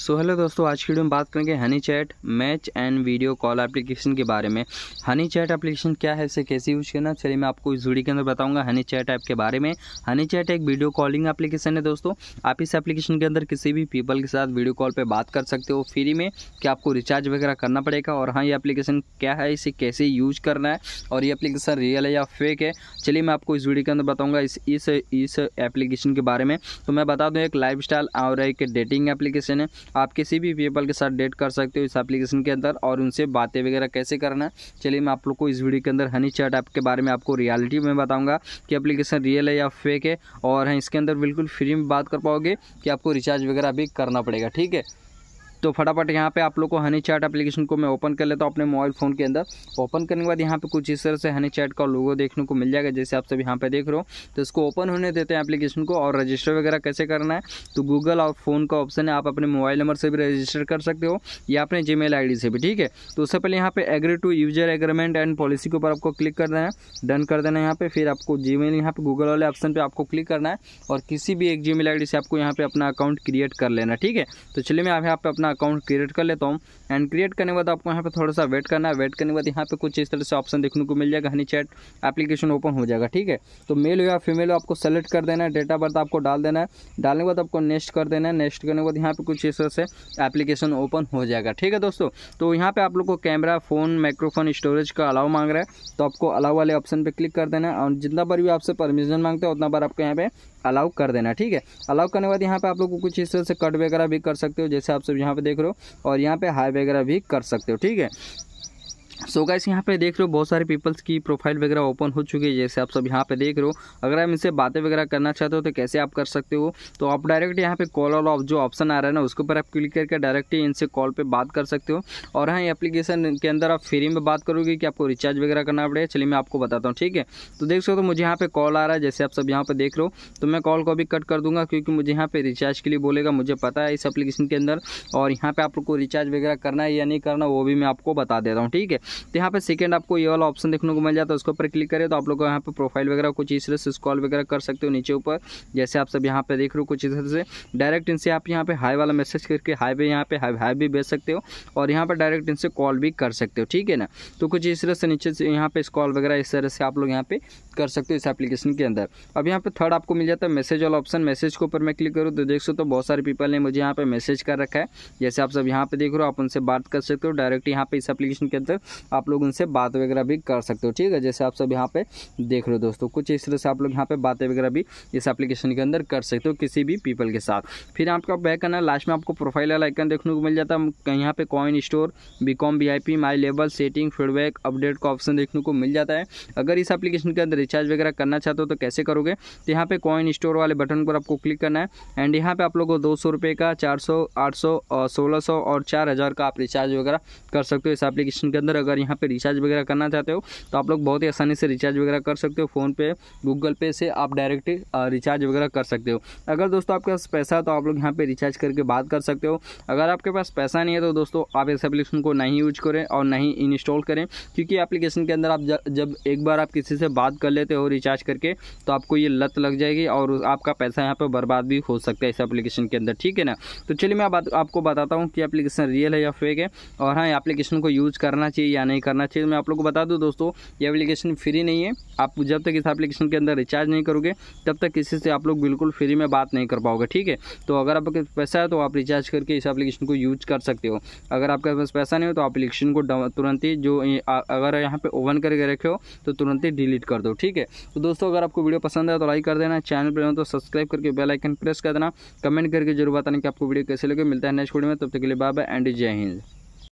so hello दोस्तों आज की वीडियो में बात करेंगे Honey Chat match and video call application के बारे में हनी चैट एप्लीकेशन क्या है इसे कैसे यूज़ करना चलिए मैं आपको इस वीडियो के अंदर बताऊंगा हनी चैट ऐप के बारे में हनी चैट एक वीडियो कॉलिंग एप्लीकेशन है दोस्तों आप इस एप्लीकेशन के अंदर किसी भी पीपल के साथ वीडियो कॉल पर बात कर सकते हो फ्री में कि आपको रिचार्ज वगैरह करना पड़ेगा और हाँ ये एप्लीकेशन क्या है इसे कैसे यूज करना है और ये एप्लीकेशन रियल है या फेक है चलिए मैं आपको इस वीडियो के अंदर बताऊँगा इस इस एप्लीकेशन के बारे में तो मैं बता दूँ एक लाइफ और एक डेटिंग एप्लीकेशन है आप किसी भी पीपल के साथ डेट कर सकते हो इस एप्लीकेशन के अंदर और उनसे बातें वगैरह कैसे करना है चलिए मैं आप लोग को इस वीडियो के अंदर हनी चैट ऐप के बारे में आपको रियलिटी में बताऊँगा कि एप्लीकेशन रियल है या फेक है और इसके अंदर बिल्कुल फ्री में बात कर पाओगे कि आपको रिचार्ज वगैरह भी करना पड़ेगा ठीक है तो फटाफट यहाँ पे आप लोग को हनी चैट एप्लीकेशन को मैं ओपन कर लेता हूँ अपने मोबाइल फ़ोन के अंदर ओपन करने के बाद यहाँ पे कुछ इस तरह से हनी चैट का लोगो देखने को मिल जाएगा जैसे आप सब यहाँ पे देख रहे हो तो इसको ओपन होने देते हैं एप्लीकेशन को और रजिस्टर वगैरह कैसे करना है तो गूगल और फ़ोन का ऑप्शन है आप अपने मोबाइल नंबर से भी रजिस्टर कर सकते हो या अपने जी मेल से भी ठीक है तो उससे पहले यहाँ पे agree to user agreement and policy के ऊपर आपको क्लिक कर देना है डन कर देना है यहाँ पे फिर आपको जी मेल यहाँ पे गूगल वाले ऑप्शन पर आपको क्लिक करना है और किसी भी एक जी मेल से आपको यहाँ पे अपना अकाउंट क्रिएट कर लेना ठीक है तो चलिए मैं यहाँ पे अपना अपना अकाउंट क्रिएट कर लेता हूँ एंड क्रिएट करने के बाद आपको यहाँ पे थोड़ा सा वेट करना है वेट करने के बाद यहाँ पे कुछ इस तरह से ऑप्शन देखने को मिल जाएगा हनी चैट एप्लीकेशन ओपन हो जाएगा ठीक है तो मेल हो या फीमेल हो आपको सेलेक्ट कर देना है डेट ऑफ बर्थ आपको डाल देना है डालने के बाद आपको नेक्स्ट कर देना है नेक्स्ट करने के बाद यहाँ पर कुछ इस तरह से एप्लीकेशन ओपन हो जाएगा ठीक है दोस्तों तो यहाँ पर आप लोग को कैमरा फ़ोन माइक्रोफोन स्टोरेज का अलाव मांग रहा है तो आपको अलाव वाले ऑप्शन पर क्लिक कर देना है और जितना बार भी आपसे परमिशन मांगते हैं उतना बार आपको यहाँ पे अलाउ कर देना ठीक है अलाउ करने के बाद यहाँ पे आप लोग को कुछ इस तरह से कट वगैरह भी कर सकते हो जैसे आप सब यहाँ पे देख रहे हो और यहाँ पे हाई वगैरह भी कर सकते हो ठीक है सो गाइस यहाँ पे देख रहे हो बहुत सारे पीपल्स की प्रोफाइल वगैरह ओपन हो चुकी है जैसे आप सब यहाँ पे देख रहे हो अगर आप इनसे बातें वगैरह करना चाहते हो तो कैसे आप कर सकते हो तो आप डायरेक्ट यहाँ पे कॉल और ऑफ जो ऑप्शन आ रहा है ना उसके ऊपर आप क्लिक करके डायरेक्ट ही इनसे कॉल पर बात कर सकते हो और हाँ ये अपलीकेशन के अंदर आप फ्री में बात करोगे कि आपको रिचार्ज वगैरह करना पड़ेगा चलिए मैं आपको बताता हूँ ठीक है तो देख सकते हो तो मुझे यहाँ पर कॉल आ रहा है जैसे आप सब यहाँ पर देख रहे हो तो मैं कॉल को भी कट कर दूंगा क्योंकि मुझे यहाँ पर रिचार्ज के लिए बोलेगा मुझे पता है इस अपलीकेशन के अंदर और यहाँ पर आप लोग को रिचार्ज वगैरह करना है या नहीं करना वो भी मैं आपको बता देता हूँ ठीक है तो यहाँ पर सेकेंड आपको ये वाला ऑप्शन देखने को मिल जाता है उसके ऊपर क्लिक करें तो आप लोग यहाँ पर प्रोफाइल वगैरह कुछ इस तरह से स्कॉल वगैरह कर सकते हो नीचे ऊपर जैसे आप सब यहाँ पर देख रहे हो कुछ इस तरह से डायरेक्ट इनसे आप यहाँ पर हाई वाला मैसेज करके हाई पे यहाँ पे हाई हाई भी भेज सकते हो और यहाँ पर डायरेक्ट इनसे कॉल भी कर सकते हो ठीक है ना तो कुछ इस तरह से नीचे से यहाँ पे कॉल वगैरह इस तरह से आप लोग यहाँ पे कर सकते हो इस एप्लीकेशन के अंदर अब यहाँ पे थर्ड आपको मिल जाता है मैसेज वाला ऑप्शन मैसेज के ऊपर मैं क्लिक करूँ तो देख सो तो बहुत सारे पीपल ने मुझे यहाँ पे मैसेज कर रखा है जैसे आप सब यहाँ पे देख रहे हो आप उनसे बात कर सकते हो डायरेक्ट यहाँ पे इस एप्लीकेशन के अंदर आप लोग उनसे बात वगैरह भी कर सकते हो ठीक है जैसे आप सब यहाँ पे देख रहे हो दोस्तों कुछ इस तरह से आप लोग यहाँ पे बातें वगैरह भी इस एप्लीकेशन के अंदर कर सकते हो किसी भी पीपल के साथ फिर आपका बैक करना लास्ट में आपको प्रोफाइल वाला आइकन देखने को मिल जाता है यहाँ पे coin store become V I P my level setting feedback update का ऑप्शन देखने को मिल जाता है अगर इस एप्लीकेशन के अंदर रिचार्ज वगैरह करना चाहते हो तो कैसे करोगे तो यहाँ पे कॉइन स्टोर वाले बटन पर आपको क्लिक करना है एंड यहाँ पे आप लोग को दो सौ रुपये का चार सौ आठ सौ सोलह सौ और चार हज़ार का आप रिचार्ज वगैरह कर सकते हो इस एप्लीकेशन के अंदर अगर अगर यहाँ पे रिचार्ज वगैरह करना चाहते हो तो आप लोग बहुत ही आसानी से रिचार्ज वगैरह कर सकते हो फ़ोनपे गूगल पे से आप डायरेक्ट रिचार्ज वगैरह कर सकते हो अगर दोस्तों आपके पास पैसा है तो आप लोग यहाँ पर रिचार्ज करके बात कर सकते हो अगर आपके पास पैसा नहीं है तो दोस्तों आप इस एप्लीकेशन को नहीं यूज करें और नहीं इंस्टॉल करें क्योंकि एप्लीकेशन के अंदर आप जब एक बार आप किसी से बात कर लेते हो रिचार्ज करके तो आपको ये लत लग जाएगी और आपका पैसा यहाँ पर बर्बाद भी हो सकता है इस एप्लीकेशन के अंदर ठीक है ना तो चलिए मैं आपको बताता हूँ कि एप्लीकेशन रियल है या फेक है और हाँ एप्लीकेशन को यूज़ करना चाहिए या नहीं करना चाहिए तो मैं आप लोग को बता दूँ दोस्तों ये एप्लीकेशन फ्री नहीं है आप जब तक इस एप्लीकेशन के अंदर रिचार्ज नहीं करोगे तब तक किसी से आप लोग बिल्कुल फ्री में बात नहीं कर पाओगे ठीक है तो अगर आपके पैसा है तो आप रिचार्ज करके इस एप्लीकेशन को यूज कर सकते हो अगर आपके पास पैसा नहीं हो तो एप्लीकेशन को तुरंत ही जो अगर यहाँ पे ओवन करके रखे हो तो तुरंत ही डिलीट कर दो ठीक है तो दोस्तों अगर आपको वीडियो पसंद है तो लाइक कर देना चैनल पर हो तो सब्सक्राइब करके बेल आइकन प्रेस कर देना कमेंट करके जरूर बताना कि आपको वीडियो कैसे लगे मिलता है नेक्स्ट वीडियो में तब तक के लिए बाय बाय एंड जय हिंद